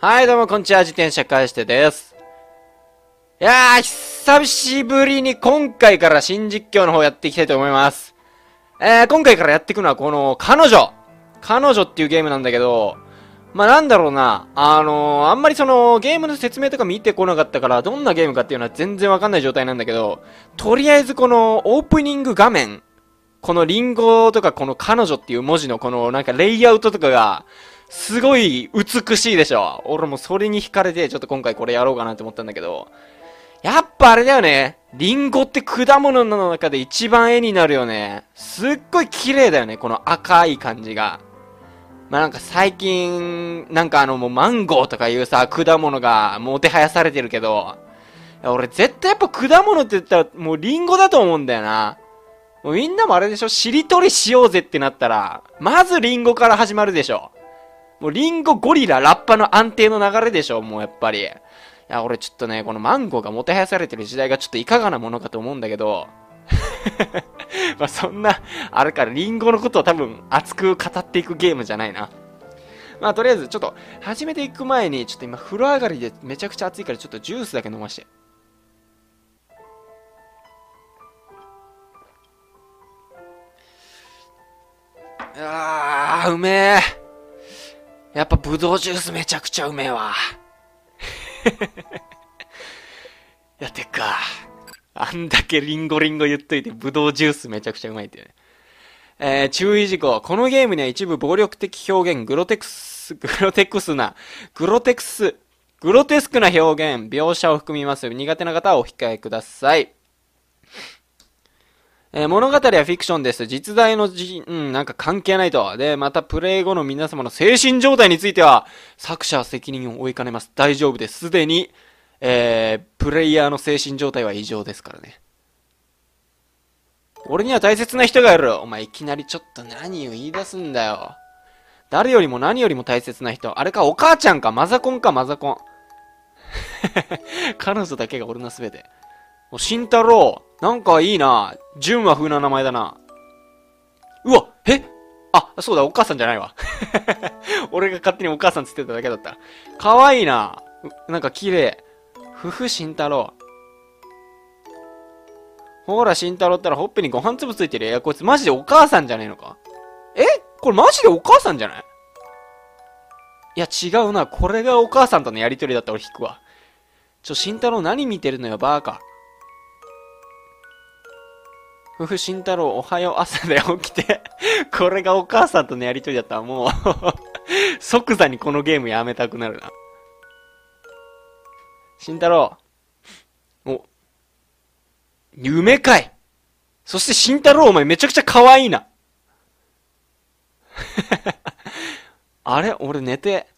はい、どうも、こんにちは。自転車返してです。いやー、久しぶりに今回から新実況の方やっていきたいと思います。えー、今回からやっていくのはこの、彼女彼女っていうゲームなんだけど、まあ、なんだろうな、あのー、あんまりその、ゲームの説明とか見てこなかったから、どんなゲームかっていうのは全然わかんない状態なんだけど、とりあえずこの、オープニング画面、このリンゴとかこの彼女っていう文字のこの、なんかレイアウトとかが、すごい美しいでしょ。俺もそれに惹かれて、ちょっと今回これやろうかなって思ったんだけど、やっぱあれだよね。リンゴって果物の中で一番絵になるよね。すっごい綺麗だよね。この赤い感じが。まあ、なんか最近、なんかあのもうマンゴーとかいうさ、果物がもてはやされてるけど、俺絶対やっぱ果物って言ったらもうリンゴだと思うんだよな。もうみんなもあれでしょしりとりしようぜってなったら、まずリンゴから始まるでしょ。もうリンゴ、ゴリラ、ラッパの安定の流れでしょ、もうやっぱり。いや、俺ちょっとね、このマンゴーがもてはやされてる時代がちょっといかがなものかと思うんだけど、まあそんな、あれから、リンゴのことを多分熱く語っていくゲームじゃないな。まあとりあえずちょっと始めていく前に、ちょっと今風呂上がりでめちゃくちゃ暑いからちょっとジュースだけ飲まして。ああ、うめえ。やっぱブドウジュースめちゃくちゃうめえわ。い や、てか、あんだけリンゴリンゴ言っといて、ブドウジュースめちゃくちゃうまいってね。えー、注意事項。このゲームには一部暴力的表現、グロテクス、グロテクスな、グロテクス、グロテスクな表現、描写を含みます。苦手な方はお控えください。えー、物語はフィクションです。実在のじ、うん、なんか関係ないと。で、またプレイ後の皆様の精神状態については、作者は責任を負いかねます。大丈夫です。すでに、えー、プレイヤーの精神状態は異常ですからね。俺には大切な人がいる。お前いきなりちょっと何を言い出すんだよ。誰よりも何よりも大切な人。あれか、お母ちゃんか、マザコンか、マザコン。彼女だけが俺のすべて。新慎太郎。なんかいいな。純和風な名前だな。うわ、えあ、そうだ、お母さんじゃないわ。俺が勝手にお母さんつってただけだった。かわいいな。なんか綺麗。ふふ、慎太郎。ほら、慎太郎ったらほっぺにご飯粒ついてる。いや、こいつマジでお母さんじゃねえのかえこれマジでお母さんじゃないいや、違うな。これがお母さんとのやりとりだったら俺引くわ。ちょ、慎太郎何見てるのよ、バーカ。ふふ慎太郎、おはよう朝で起きて これがお母さんとのやりとりだったらもう 即座にこのゲームやめたくなるな。慎太郎。お。夢かいそして慎太郎お前めちゃくちゃ可愛いな。あれ俺寝て。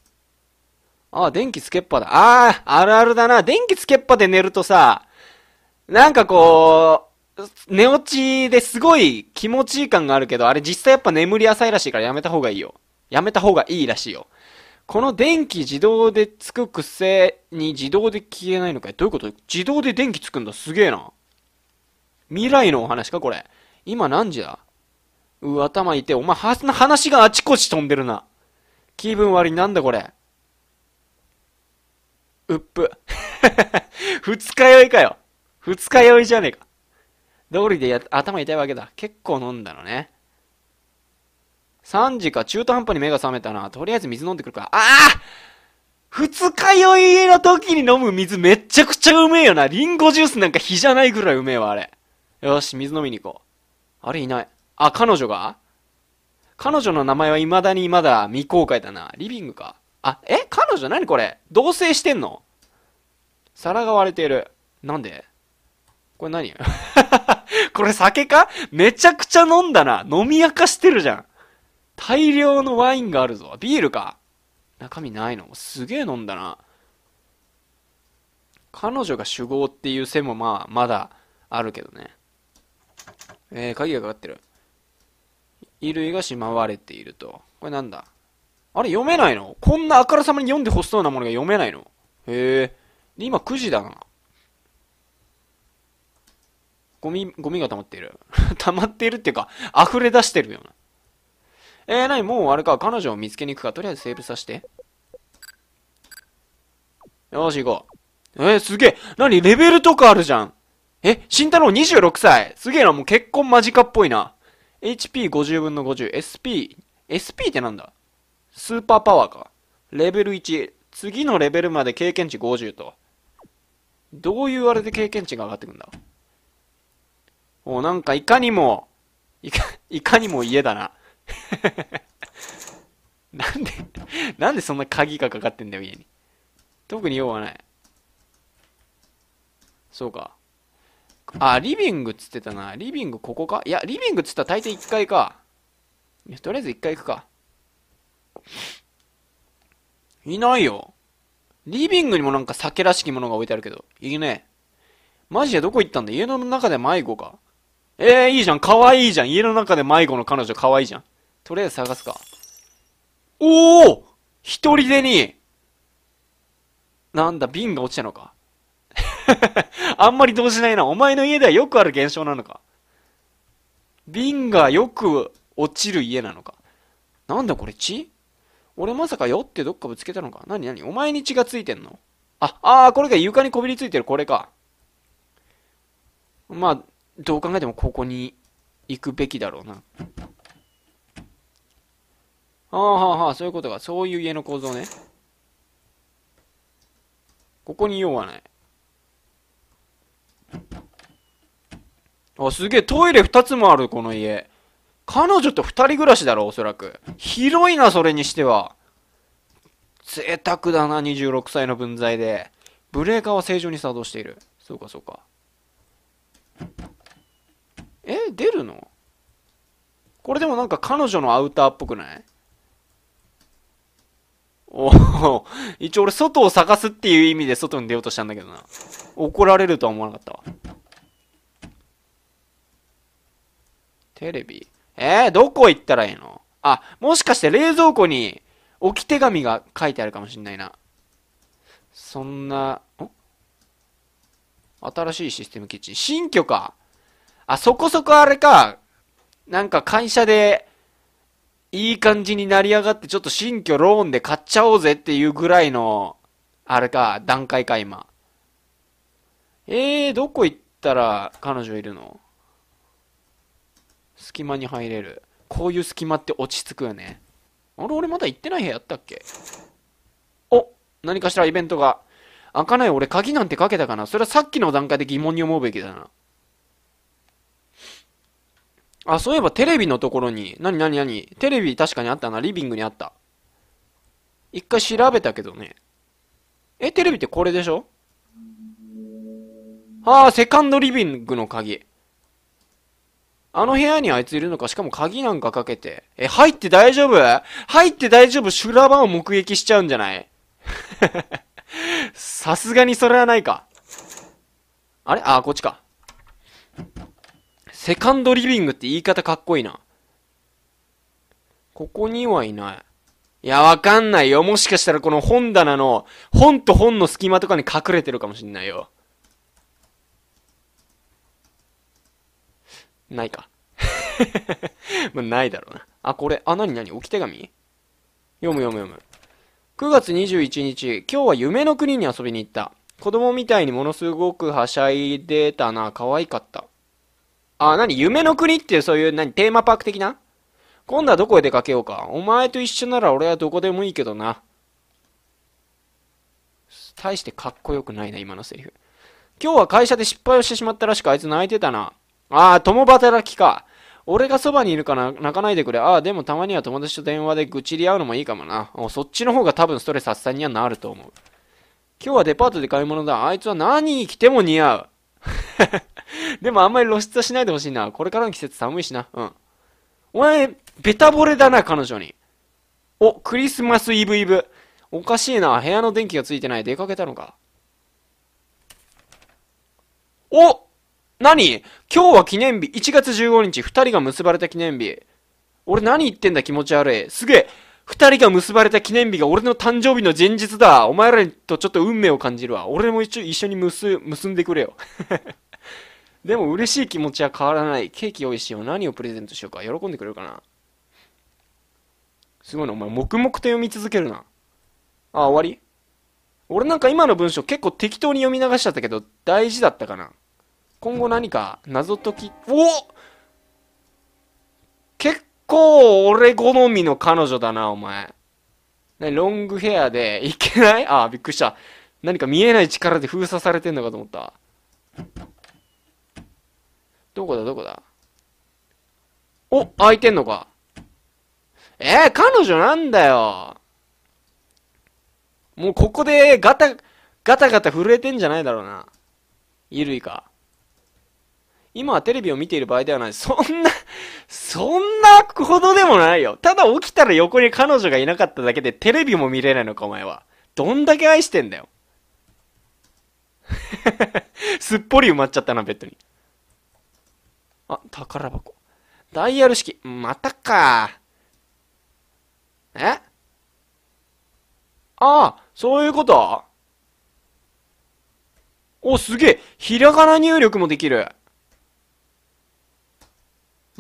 ああ、電気つけっぱだ。ああ、あるあるだな。電気つけっぱで寝るとさ、なんかこう、寝落ちですごい気持ちいい感があるけど、あれ実際やっぱ眠り浅いらしいからやめた方がいいよ。やめた方がいいらしいよ。この電気自動でつく癖に自動で消えないのかいどういうこと自動で電気つくんだすげえな。未来のお話かこれ。今何時だう、頭いて。お前、は、話があちこち飛んでるな。気分悪い。なんだこれ。うっぷ。二日酔いかよ。二日酔いじゃねえか。通りでや頭痛いわけだ。結構飲んだのね。3時か、中途半端に目が覚めたな。とりあえず水飲んでくるか。ああ二日酔いの時に飲む水めっちゃくちゃうめえよな。リンゴジュースなんか火じゃないぐらいうめえわ、あれ。よし、水飲みに行こう。あれいない。あ、彼女が彼女の名前は未だにまだ未公開だな。リビングか。あ、え彼女何これ同棲してんの皿が割れてる。なんでこれ何 これ酒かめちゃくちゃ飲んだな。飲み明かしてるじゃん。大量のワインがあるぞ。ビールか。中身ないの。すげえ飲んだな。彼女が主語っていう線もまあ、まだあるけどね。えー、鍵がかかってる。衣類がしまわれていると。これなんだあれ読めないのこんなあからさまに読んでほしそうなものが読めないのへえ。で、今9時だな。ゴミ、ゴミが溜まっている。溜まっているっていうか、溢れ出してるよな。えー、なにもうあれか、彼女を見つけに行くか。とりあえずセーブさせて。よし、行こう。えー、すげえ。なにレベルとかあるじゃん。え、慎太郎26歳。すげえな、もう結婚間近っぽいな。HP50 分の50。SP。SP ってなんだスーパーパワーか。レベル1。次のレベルまで経験値50と。どういうあれで経験値が上がってくんだもうなんかいかにも、いか、いかにも家だな。なんで、なんでそんな鍵がかかってんだよ、家に。特に用はない。そうか。あ、リビングっつってたな。リビングここかいや、リビングっつったら大抵1階か。いや、とりあえず1階行くか。いないよ。リビングにもなんか酒らしきものが置いてあるけど。いいね。マジでどこ行ったんだ家の中で迷子か。えー、いいじゃん。可愛いじゃん。家の中で迷子の彼女可愛いじゃん。とりあえず探すか。おお一人でになんだ、瓶が落ちたのか。あんまり動じないな。お前の家ではよくある現象なのか。瓶がよく落ちる家なのか。なんだこれ血俺まさかよってどっかぶつけたのか。なになにお前に血がついてんのあ、あー、これが床にこびりついてる、これか。まあ、どう考えてもここに行くべきだろうな。ああはあはあ、そういうことか。そういう家の構造ね。ここに用はない。あ、すげえ、トイレ2つもある、この家。彼女と2人暮らしだろ、おそらく。広いな、それにしては。贅沢だな、26歳の分際で。ブレーカーは正常に作動している。そうか、そうか。え出るのこれでもなんか彼女のアウターっぽくないお一応俺外を探すっていう意味で外に出ようとしたんだけどな。怒られるとは思わなかったわ。テレビえー、どこ行ったらいいのあ、もしかして冷蔵庫に置き手紙が書いてあるかもしんないな。そんな、ん新しいシステムキッチン。新居か。あ、そこそこあれか。なんか会社で、いい感じになり上がって、ちょっと新居ローンで買っちゃおうぜっていうぐらいの、あれか、段階か、今。えー、どこ行ったら彼女いるの隙間に入れる。こういう隙間って落ち着くよね。あれ、俺まだ行ってない部屋あったっけお何かしらイベントが。開かない俺鍵なんてかけたかなそれはさっきの段階で疑問に思うべきだな。あ、そういえばテレビのところに、なになになに、テレビ確かにあったな、リビングにあった。一回調べたけどね。え、テレビってこれでしょああ、セカンドリビングの鍵。あの部屋にあいついるのか、しかも鍵なんかかけて。え、入って大丈夫入って大丈夫修羅場を目撃しちゃうんじゃない さすがにそれはないか。あれあ、こっちか。セカンドリビングって言い方かっこいいな。ここにはいない。いや、わかんないよ。もしかしたらこの本棚の、本と本の隙間とかに隠れてるかもしんないよ。ないか。まあ、ないだろうな。あ、これ、あ、なになに置き手紙読む読む読む。9月21日、今日は夢の国に遊びに行った。子供みたいにものすごくはしゃいでたな。可愛かった。あ、なに夢の国っていうそういう何テーマパーク的な今度はどこへ出かけようか。お前と一緒なら俺はどこでもいいけどな。大してかっこよくないな、今のセリフ。今日は会社で失敗をしてしまったらしくあいつ泣いてたな。ああ、共働きか。俺がそばにいるから泣かないでくれ。ああ、でもたまには友達と電話で愚痴り合うのもいいかもな。そっちの方が多分ストレス発散にはなると思う。今日はデパートで買い物だ。あいつは何着ても似合う。でもあんまり露出はしないでほしいな。これからの季節寒いしな。うん。お前、ベタ惚れだな、彼女に。お、クリスマスイブイブ。おかしいな。部屋の電気がついてない。出かけたのか。お何今日は記念日。1月15日。2人が結ばれた記念日。俺何言ってんだ気持ち悪い。すげえ。二人が結ばれた記念日が俺の誕生日の前日だ。お前らとちょっと運命を感じるわ。俺も一一緒に結結んでくれよ。でも嬉しい気持ちは変わらない。ケーキ用意しよう。何をプレゼントしようか。喜んでくれるかな。すごいな。お前、黙々と読み続けるな。あ、終わり俺なんか今の文章結構適当に読み流しちゃったけど、大事だったかな。今後何か謎解き、おお構俺好みの彼女だな、お前。ね、ロングヘアで、いけないあ、びっくりした。何か見えない力で封鎖されてんのかと思った。どこだ、どこだ。お、開いてんのか。えー、彼女なんだよ。もうここでガタ、ガタガタ震えてんじゃないだろうな。衣類か。今はテレビを見ている場合ではない。そんな、そんなほどでもないよ。ただ起きたら横に彼女がいなかっただけでテレビも見れないのか、お前は。どんだけ愛してんだよ。すっぽり埋まっちゃったな、ベッドに。あ、宝箱。ダイヤル式。またか。えああ、そういうことお、すげえ。ひらがな入力もできる。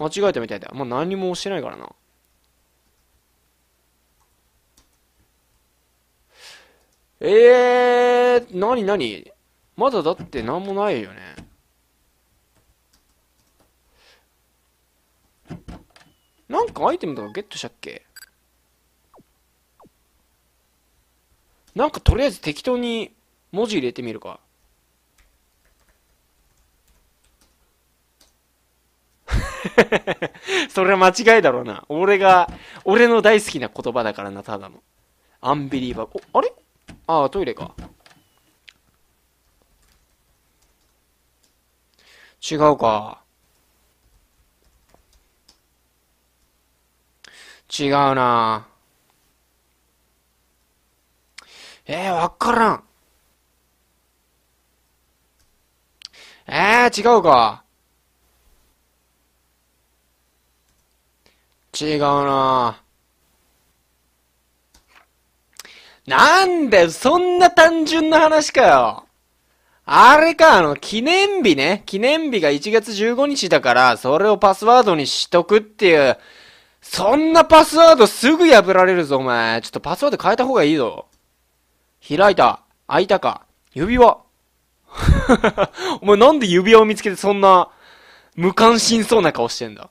間違えたみたいだよ。まあ、何もしてないからな。えー、なになにまだだって何もないよね。なんかアイテムとかゲットしたっけなんかとりあえず適当に文字入れてみるか。それは間違いだろうな。俺が、俺の大好きな言葉だからな、ただの。アンビリーバー。お、あれああ、トイレか。違うか。違うなえー、わからん。えー、違うか。違うななんだよ、そんな単純な話かよ。あれか、あの、記念日ね。記念日が1月15日だから、それをパスワードにしとくっていう。そんなパスワードすぐ破られるぞ、お前。ちょっとパスワード変えた方がいいぞ。開いた。開いたか。指輪。お前なんで指輪を見つけてそんな、無関心そうな顔してんだ。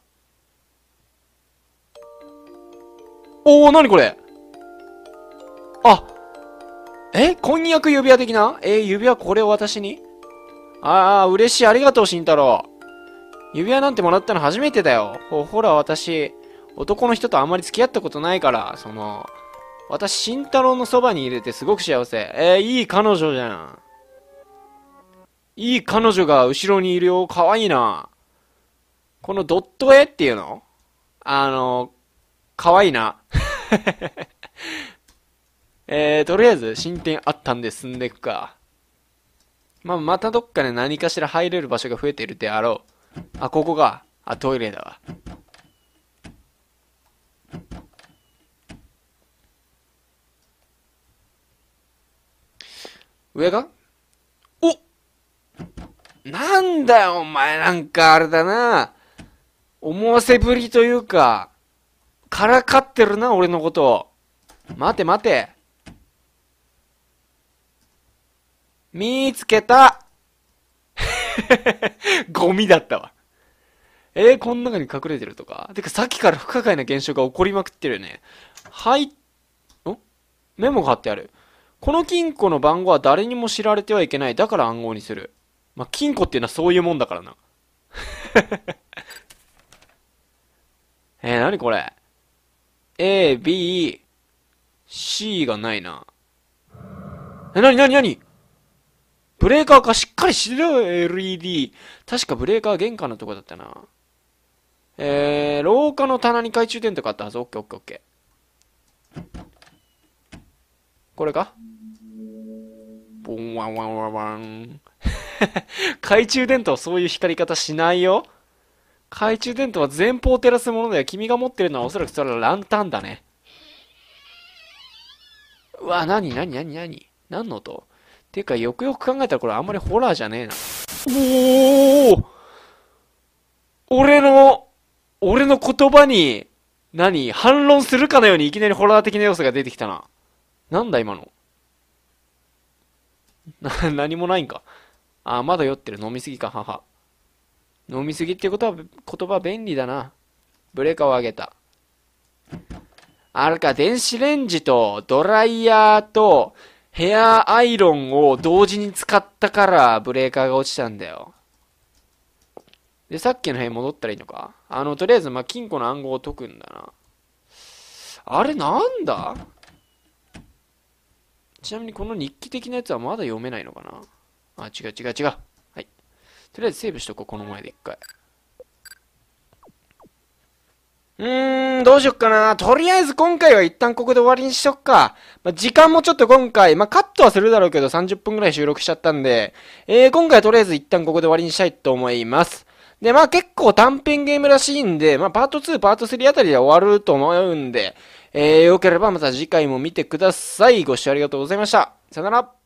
おお、なにこれあえ婚約指輪的なえー、指輪これを私にああ、嬉しい。ありがとう、慎太郎。指輪なんてもらったの初めてだよ。ほ、ほら、私、男の人とあんまり付き合ったことないから、その、私、慎太郎のそばに入れてすごく幸せ。えー、いい彼女じゃん。いい彼女が後ろにいるよ。かわいいな。このドット絵っていうのあの、かわいいな。えー、とりあえず進展あったんで進んでいくか。まあ、またどっかで何かしら入れる場所が増えているであろう。あ、ここか。あ、トイレだわ。上がおなんだよ、お前なんかあれだな。思わせぶりというか。からかってるな、俺のことを。待て待て。見つけた ゴミだったわ。えー、この中に隠れてるとか。てか、さっきから不可解な現象が起こりまくってるよね。はい、んメモが貼ってある。この金庫の番号は誰にも知られてはいけない。だから暗号にする。まあ、金庫っていうのはそういうもんだからな。えー、なにこれ A、B、C がないな。え、なになになにブレーカーかしっかりしろよ、LED。確かブレーカー玄関のとこだったな。えー、廊下の棚に懐中電灯があったはず。オッケーオッケーオッケー。これかボンワンワンワンワン。懐中電灯そういう光り方しないよ。懐中電灯は前方を照らすもので、君が持ってるのはおそらくそれはランタンだね。うわ、なになになになに何の音ていうか、よくよく考えたらこれあんまりホラーじゃねえな。おー俺の、俺の言葉に、何反論するかのようにいきなりホラー的な要素が出てきたな。なんだ今の。な、何もないんか。あ、まだ酔ってる。飲みすぎか、母。飲みすぎってことは言葉便利だな。ブレーカーを上げた。あれか、電子レンジとドライヤーとヘアアイロンを同時に使ったからブレーカーが落ちたんだよ。で、さっきの辺戻ったらいいのかあの、とりあえず、ま金庫の暗号を解くんだな。あれなんだちなみにこの日記的なやつはまだ読めないのかなあ、違う違う違う。とりあえずセーブしとこう、この前で一回。うーん、どうしよっかな。とりあえず今回は一旦ここで終わりにしとくか。まあ、時間もちょっと今回、まあ、カットはするだろうけど30分くらい収録しちゃったんで、えー、今回とりあえず一旦ここで終わりにしたいと思います。で、まあ結構短編ゲームらしいんで、まあパート2、パート3あたりで終わると思うんで、えー、よければまた次回も見てください。ご視聴ありがとうございました。さよなら。